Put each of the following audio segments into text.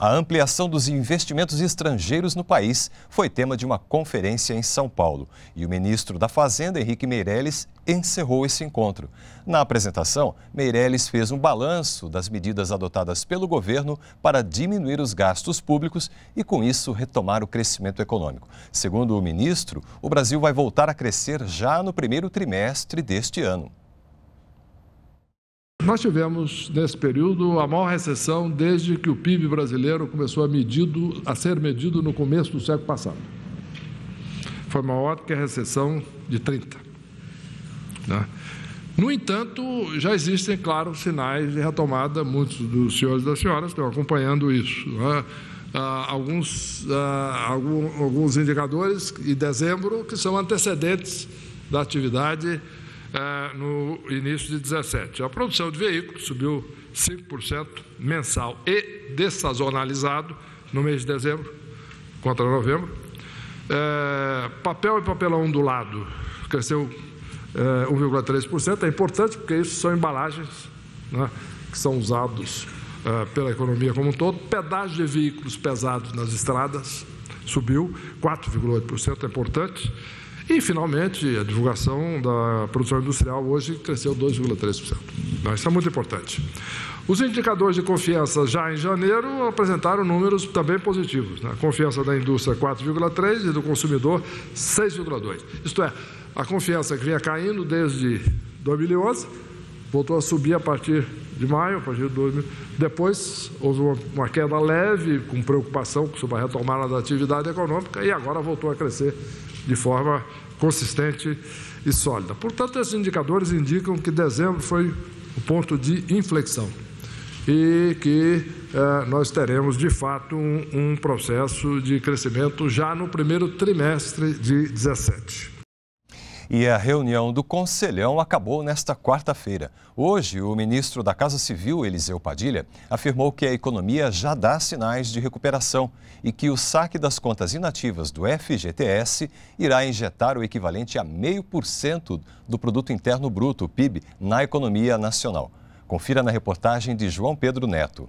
A ampliação dos investimentos estrangeiros no país foi tema de uma conferência em São Paulo e o ministro da Fazenda, Henrique Meirelles, encerrou esse encontro. Na apresentação, Meirelles fez um balanço das medidas adotadas pelo governo para diminuir os gastos públicos e, com isso, retomar o crescimento econômico. Segundo o ministro, o Brasil vai voltar a crescer já no primeiro trimestre deste ano. Nós tivemos, nesse período, a maior recessão desde que o PIB brasileiro começou a, medido, a ser medido no começo do século passado. Foi maior que a recessão de 30. Né? No entanto, já existem, claro, sinais de retomada. Muitos dos senhores e das senhoras estão acompanhando isso. Né? Ah, alguns, ah, algum, alguns indicadores em dezembro que são antecedentes da atividade ah, no início de 17. A produção de veículos subiu 5% mensal e dessazonalizado no mês de dezembro contra novembro. É, papel e papelão ondulado cresceu é, ah, 1,3%. É importante porque isso são embalagens né, que são usados é, pela economia como um todo. Pedágio de veículos pesados nas estradas subiu 4,8%. É importante. E, finalmente, a divulgação da produção industrial hoje cresceu 2,3%. Então, isso é muito importante. Os indicadores de confiança já em janeiro apresentaram números também positivos. Né? A confiança da indústria 4,3% e do consumidor 6,2%. Isto é, a confiança que vinha caindo desde 2011 voltou a subir a partir de maio, a partir de 2000. Depois houve uma, uma queda leve, com preocupação sobre a retomada da atividade econômica, e agora voltou a crescer de forma consistente e sólida. Portanto, esses indicadores indicam que dezembro foi o ponto de inflexão e que eh, nós teremos, de fato, um, um processo de crescimento já no primeiro trimestre de 17. E a reunião do Conselhão acabou nesta quarta-feira. Hoje, o ministro da Casa Civil, Eliseu Padilha, afirmou que a economia já dá sinais de recuperação e que o saque das contas inativas do FGTS irá injetar o equivalente a 0,5% do produto interno bruto, PIB, na economia nacional. Confira na reportagem de João Pedro Neto.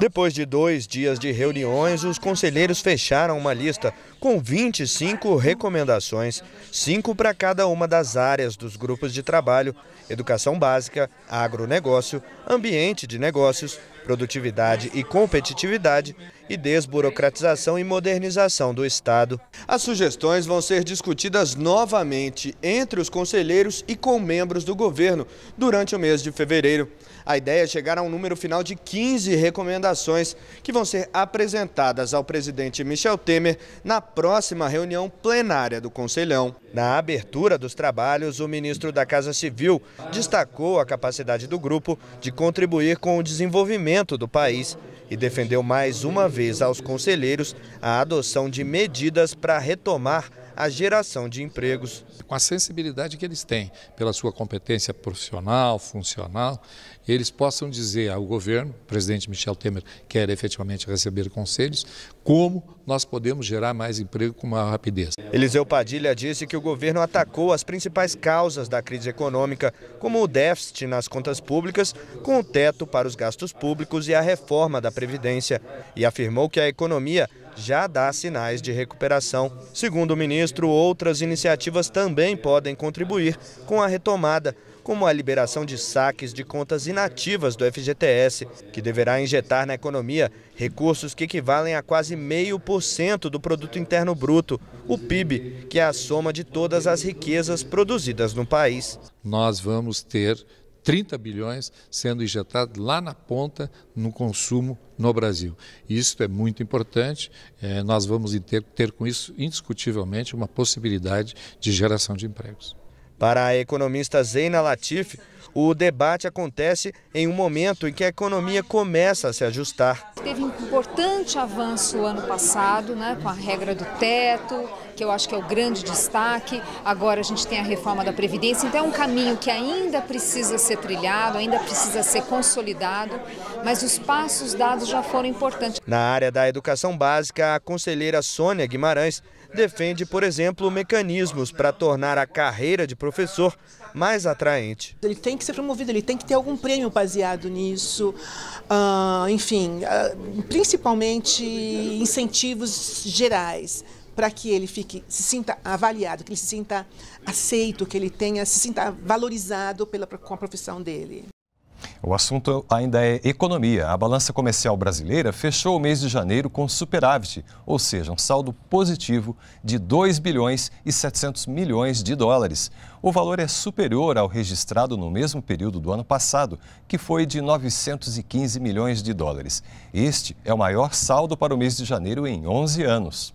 Depois de dois dias de reuniões, os conselheiros fecharam uma lista com 25 recomendações, cinco para cada uma das áreas dos grupos de trabalho: educação básica, agronegócio, ambiente de negócios, produtividade e competitividade e desburocratização e modernização do Estado. As sugestões vão ser discutidas novamente entre os conselheiros e com membros do governo durante o mês de fevereiro. A ideia é chegar a um número final de 15 recomendações que vão ser apresentadas ao presidente Michel Temer na próxima reunião plenária do Conselhão. Na abertura dos trabalhos, o ministro da Casa Civil destacou a capacidade do grupo de contribuir com o desenvolvimento do país e defendeu mais uma vez aos conselheiros a adoção de medidas para retomar a geração de empregos. Com a sensibilidade que eles têm pela sua competência profissional, funcional, eles possam dizer ao governo, o presidente Michel Temer quer efetivamente receber conselhos, como nós podemos gerar mais emprego com maior rapidez. Eliseu Padilha disse que o governo atacou as principais causas da crise econômica, como o déficit nas contas públicas, com o teto para os gastos públicos e a reforma da Previdência, e afirmou que a economia já dá sinais de recuperação. Segundo o ministro, outras iniciativas também podem contribuir com a retomada, como a liberação de saques de contas inativas do FGTS, que deverá injetar na economia recursos que equivalem a quase meio por cento do produto interno bruto, o PIB, que é a soma de todas as riquezas produzidas no país. Nós vamos ter 30 bilhões sendo injetados lá na ponta no consumo no Brasil. Isso é muito importante, é, nós vamos ter, ter com isso indiscutivelmente uma possibilidade de geração de empregos. Para a economista Zeina Latif, o debate acontece em um momento em que a economia começa a se ajustar. Teve um importante avanço ano passado, né, com a regra do teto, que eu acho que é o grande destaque. Agora a gente tem a reforma da Previdência, então é um caminho que ainda precisa ser trilhado, ainda precisa ser consolidado, mas os passos dados já foram importantes. Na área da educação básica, a conselheira Sônia Guimarães defende, por exemplo, mecanismos para tornar a carreira de professor mais atraente. Ele tem que ser promovido, ele tem que ter algum prêmio baseado nisso, uh, enfim, uh, principalmente incentivos gerais para que ele fique se sinta avaliado, que ele se sinta aceito, que ele tenha se sinta valorizado pela com a profissão dele. O assunto ainda é economia. A balança comercial brasileira fechou o mês de janeiro com superávit, ou seja, um saldo positivo de 2 bilhões e 700 milhões de dólares. O valor é superior ao registrado no mesmo período do ano passado, que foi de 915 milhões de dólares. Este é o maior saldo para o mês de janeiro em 11 anos.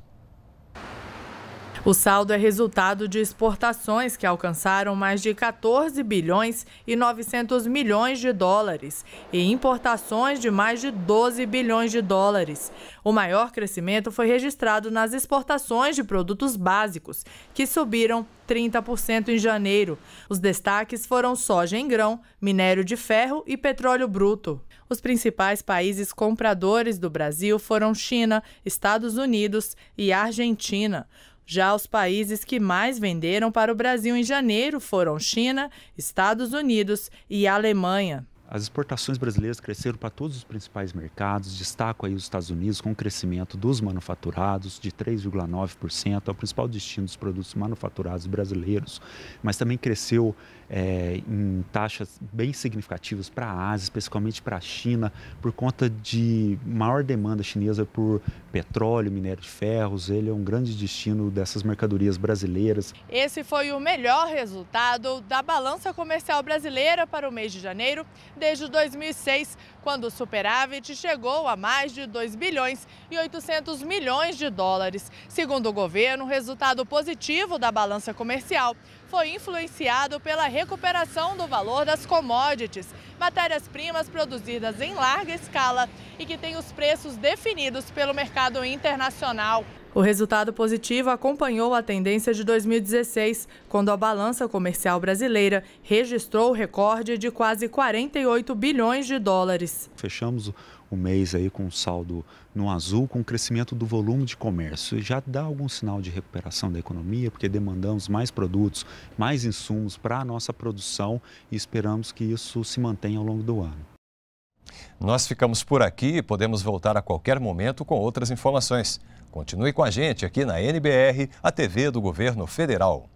O saldo é resultado de exportações que alcançaram mais de 14 bilhões e 900 milhões de dólares e importações de mais de 12 bilhões de dólares. O maior crescimento foi registrado nas exportações de produtos básicos, que subiram 30% em janeiro. Os destaques foram soja em grão, minério de ferro e petróleo bruto. Os principais países compradores do Brasil foram China, Estados Unidos e Argentina. Já os países que mais venderam para o Brasil em janeiro foram China, Estados Unidos e Alemanha. As exportações brasileiras cresceram para todos os principais mercados. Destaco aí os Estados Unidos com o crescimento dos manufaturados de 3,9%, é o principal destino dos produtos manufaturados brasileiros, mas também cresceu é, em taxas bem significativas para a Ásia, especialmente para a China, por conta de maior demanda chinesa por petróleo, minério de ferros. Ele é um grande destino dessas mercadorias brasileiras. Esse foi o melhor resultado da balança comercial brasileira para o mês de janeiro desde 2006, quando o superávit chegou a mais de 2 bilhões e 800 milhões de dólares. Segundo o governo, o resultado positivo da balança comercial foi influenciado pela recuperação do valor das commodities, matérias-primas produzidas em larga escala e que têm os preços definidos pelo mercado internacional. O resultado positivo acompanhou a tendência de 2016, quando a balança comercial brasileira registrou o recorde de quase 48 bilhões de dólares. Fechamos o mês aí com um saldo no azul, com o crescimento do volume de comércio. Já dá algum sinal de recuperação da economia, porque demandamos mais produtos, mais insumos para a nossa produção e esperamos que isso se mantenha ao longo do ano. Nós ficamos por aqui e podemos voltar a qualquer momento com outras informações. Continue com a gente aqui na NBR, a TV do Governo Federal.